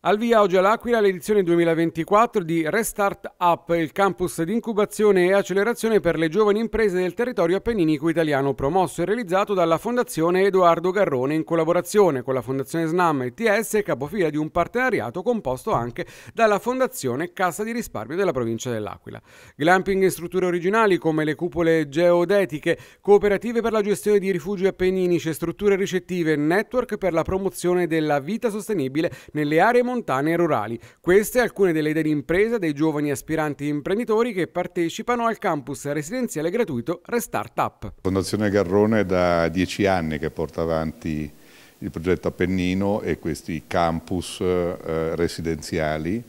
Al via oggi all'Aquila l'edizione 2024 di Restart Up, il campus di incubazione e accelerazione per le giovani imprese del territorio appenninico italiano, promosso e realizzato dalla Fondazione Edoardo Garrone in collaborazione con la Fondazione SNAM e TS, capofila di un partenariato composto anche dalla Fondazione Cassa di Risparmio della provincia dell'Aquila. Glamping in strutture originali come le cupole geodetiche, cooperative per la gestione di rifugi appenninici, strutture ricettive, network per la promozione della vita sostenibile nelle aree montane montane e rurali. Queste alcune delle idee di impresa dei giovani aspiranti imprenditori che partecipano al campus residenziale gratuito Restart Up. Fondazione Garrone è da dieci anni che porta avanti il progetto Appennino e questi campus eh, residenziali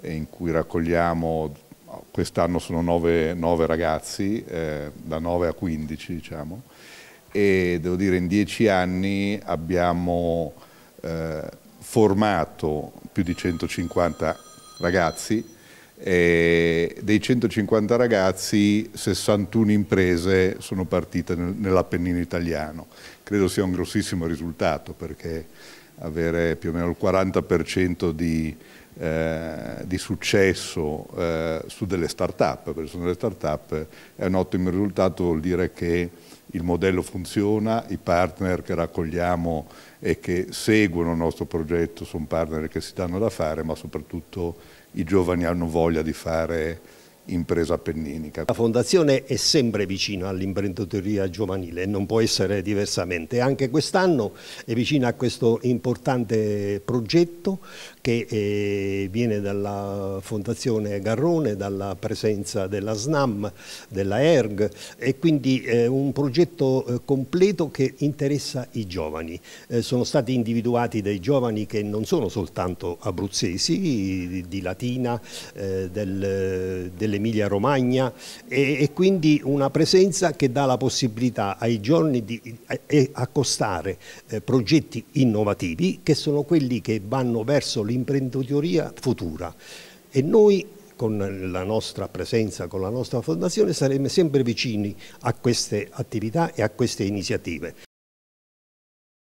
eh, in cui raccogliamo, quest'anno sono nove, nove ragazzi, eh, da 9 a 15 diciamo, e devo dire in dieci anni abbiamo eh, formato più di 150 ragazzi, e dei 150 ragazzi 61 imprese sono partite nell'Appennino italiano. Credo sia un grossissimo risultato perché avere più o meno il 40% di, eh, di, successo eh, su delle start-up, perché sono delle start-up, è un ottimo risultato, vuol dire che il modello funziona, i partner che raccogliamo e che seguono il nostro progetto sono partner che si danno da fare, ma soprattutto i giovani hanno voglia di fare impresa appenninica. La Fondazione è sempre vicina all'imprenditoria giovanile e non può essere diversamente. Anche quest'anno è vicina a questo importante progetto che eh, viene dalla Fondazione Garrone, dalla presenza della SNAM, della ERG e quindi è eh, un progetto eh, completo che interessa i giovani. sono stati individuati dei giovani che non sono soltanto abruzzesi, di, Latina, delle dell'Emilia Romagna e, e, quindi una presenza che dà la possibilità ai giorni di a, accostare eh, progetti innovativi che sono quelli che vanno verso l'imprenditoria futura e noi con la nostra presenza, con la nostra fondazione, saremo sempre vicini a queste attività e a queste iniziative.